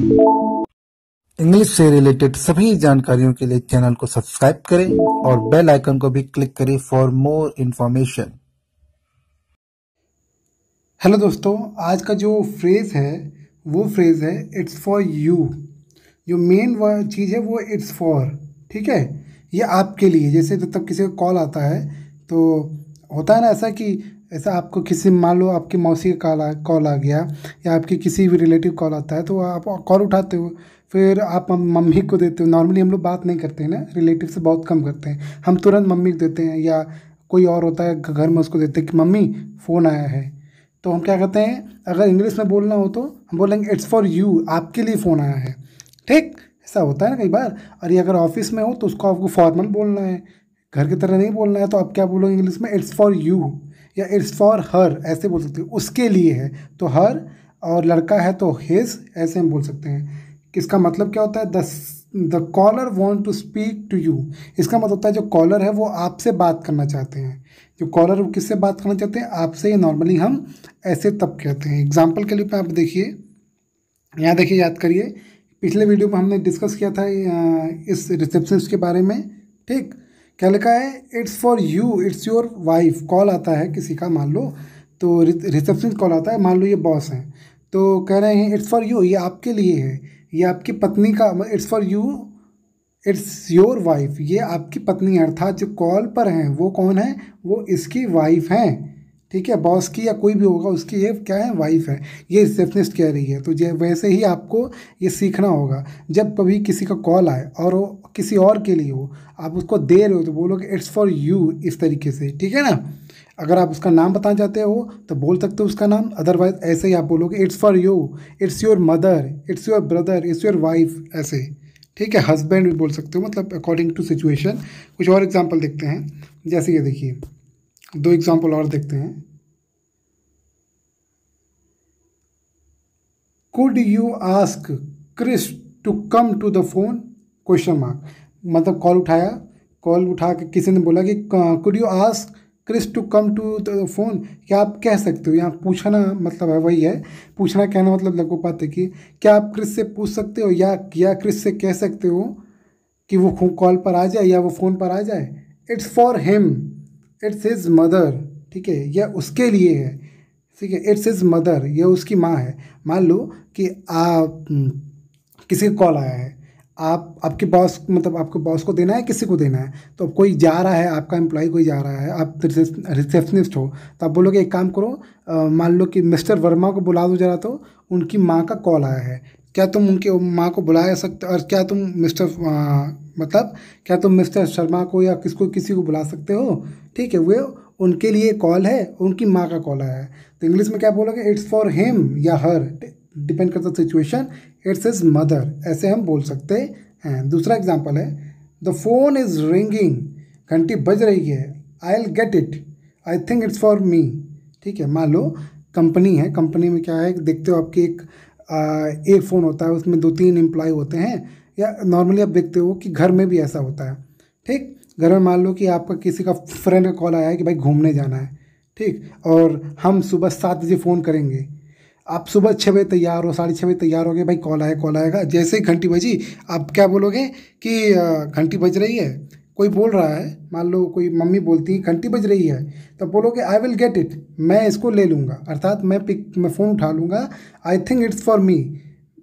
English से related सभी जानकारियों के लिए चैनल को सब्सक्राइब करें और बेल आइकन को भी क्लिक करें फॉर मोर इन्फॉर्मेशन हेलो दोस्तों आज का जो फ्रेज़ है वो फ्रेज़ है इट्स फॉर यू जो मेन चीज़ है वो इट्स फॉर ठीक है ये आपके लिए जैसे जब तक किसी का कॉल आता है तो होता है ना ऐसा कि ऐसा आपको किसी मान लो आपकी मौसी का कॉल आ कॉल आ गया या आपके किसी भी रिलेटिव कॉल आता है तो आप कॉल उठाते हो फिर आप मम्मी को देते हो नॉर्मली हम लोग बात नहीं करते हैं ना रिलेटिव से बहुत कम करते हैं हम तुरंत मम्मी को देते हैं या कोई और होता है घर में उसको देते हैं कि मम्मी फ़ोन आया है तो हम क्या कहते हैं अगर इंग्लिश में बोलना हो तो हम बोलेंगे इट्स फॉर यू आपके लिए फ़ोन आया है ठीक ऐसा होता है ना कई बार और ये अगर ऑफिस में हो तो उसको आपको फॉर्मल बोलना है घर की तरह नहीं बोलना है तो आप क्या बोलोगे इंग्लिश में इट्स फॉर यू या इट्स फॉर हर ऐसे बोल सकते हैं उसके लिए है तो हर और लड़का है तो हिज ऐसे हम बोल सकते हैं इसका मतलब क्या होता है the the caller want to speak to you इसका मतलब होता है जो कॉलर है वो आपसे बात करना चाहते हैं जो कॉलर वो किससे बात करना चाहते हैं आपसे ही नॉर्मली हम ऐसे तब कहते हैं एग्जाम्पल के लिए पे आप देखिए यहाँ देखिए याद करिए पिछले वीडियो में हमने डिस्कस किया था इस रिसेप्शनिस्ट के बारे में ठीक क्या लिखा है it's for you it's your wife call आता है किसी का मान लो तो रिसेप्शन कॉल आता है मान लो ये बॉस हैं तो कह रहे हैं इट्स फॉर यू ये आपके लिए है ये आपकी पत्नी का it's for you it's your wife ये आपकी पत्नी अर्थात जो कॉल पर हैं वो कौन है वो इसकी वाइफ हैं ठीक है बॉस की या कोई भी होगा उसकी ये क्या है वाइफ है ये रिसेप्शनिस्ट कह रही है तो ये वैसे ही आपको ये सीखना होगा जब कभी किसी का कॉल आए और वो किसी और के लिए हो आप उसको दे रहे हो तो बोलोगे इट्स फॉर यू इस तरीके से ठीक है ना अगर आप उसका नाम बताना चाहते हो तो बोल सकते हो उसका नाम अदरवाइज ऐसे ही आप बोलोगे it's for you it's your mother it's your brother it's your wife ऐसे ठीक है हस्बैंड भी बोल सकते हो मतलब अकॉर्डिंग टू सिचुएशन कुछ और एग्जाम्पल देखते हैं जैसे ये देखिए दो एग्जाम्पल और देखते हैं could you ask Chris to come to the phone question mark मतलब कॉल उठाया कॉल उठा के किसी ने बोला कि could you ask Chris to come to the phone क्या आप कह सकते हो यहाँ पूछना मतलब है वही है पूछना कहना मतलब लगभग पाते कि क्या आप क्रिस से पूछ सकते हो या क्या क्रिस से कह सकते हो कि वो कॉल पर आ जाए या वो फ़ोन पर आ जाए it's for him it's his mother ठीक है यह उसके लिए है ठीक है इट्स इज़ मदर यह उसकी माँ है मान लो कि आप हम्म, किसी का कॉल आया है आप आपके बॉस मतलब आपके बॉस को देना है किसी को देना है तो अब कोई जा रहा है आपका एम्प्लॉय कोई जा रहा है आप रिसेप्शनिस्ट हो तो आप बोलोगे एक काम करो मान लो कि मिस्टर वर्मा को बुला दो जरा तो उनकी माँ का कॉल आया है क्या तुम उनके माँ को बुला सकते और क्या तुम मिस्टर मतलब क्या तुम मिस्टर शर्मा को या किसको किसी को बुला सकते हो ठीक है वे उनके लिए कॉल है उनकी माँ का कॉल आया है तो इंग्लिश में क्या बोलोगे इट्स फॉर हिम या हर डिपेंड करता सिचुएशन इट्स इज मदर ऐसे हम बोल सकते हैं दूसरा एग्जाम्पल है द फोन इज रिंगिंग घंटी बज रही है I'll get it I think it's for me ठीक है मान लो कंपनी है कंपनी में क्या है देखते हो आपकी एक एक फ़ोन होता है उसमें दो तीन एम्प्लॉय होते हैं या नॉर्मली आप देखते हो कि घर में भी ऐसा होता है ठीक घर में मान लो कि आपका किसी का फ्रेंड का कॉल आया है कि भाई घूमने जाना है ठीक और हम सुबह सात बजे फ़ोन करेंगे आप सुबह छः बजे तैयार हो साढ़े छः बजे तैयार हो गए भाई कॉल आया कॉल आएगा जैसे ही घंटी बजी आप क्या बोलोगे कि घंटी बज रही है कोई बोल रहा है मान लो कोई मम्मी बोलती है घंटी बज रही है तो बोलोगे आई विल गेट इट मैं इसको ले लूँगा अर्थात मैं पिक मैं फ़ोन उठा लूँगा I think it's for me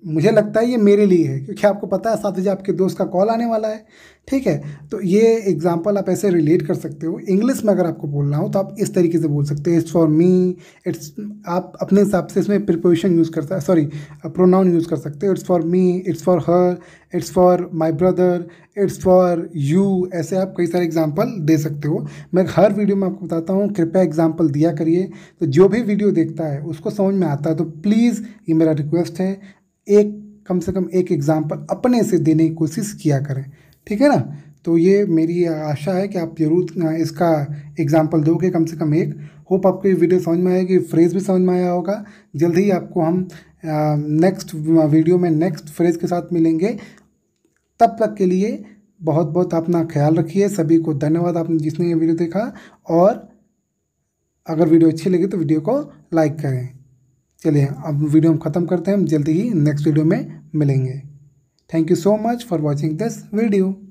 मुझे लगता है ये मेरे लिए है क्योंकि आपको पता है साथ ही आपके दोस्त का कॉल आने वाला है ठीक है तो ये एग्जांपल आप ऐसे रिलेट कर सकते हो इंग्लिश में अगर आपको बोलना हो तो आप इस तरीके से बोल सकते हो इट्स फॉर मी इट्स आप अपने हिसाब से इसमें प्रिपोजिशन यूज़ कर सकते सॉरी प्रोनाउन यूज़ कर सकते हो it's for me it's for her it's for my brother it's for you ऐसे आप कई सारे एग्जाम्पल दे सकते हो मैं हर वीडियो में आपको बताता हूँ कृपया एग्जाम्पल दिया करिए तो जो भी वीडियो देखता है उसको समझ में आता है तो प्लीज़ ये मेरा रिक्वेस्ट है एक कम से कम एक एग्ज़ाम्पल अपने से देने की कोशिश किया करें ठीक है ना तो ये मेरी आशा है कि आप जरूर इसका एग्ज़ाम्पल दोगे कम से कम एक होप आपको ये वीडियो समझ में आएगी फ्रेज़ भी समझ में आया होगा जल्द ही आपको हम नेक्स्ट वीडियो में नेक्स्ट फ्रेज़ के साथ मिलेंगे तब तक के लिए बहुत बहुत अपना ख्याल रखिए सभी को धन्यवाद आपने जिसने ये वीडियो देखा और अगर वीडियो अच्छी लगी तो वीडियो को लाइक करें चलिए अब वीडियो हम ख़त्म करते हैं हम जल्दी ही नेक्स्ट वीडियो में मिलेंगे thank you so much for watching this video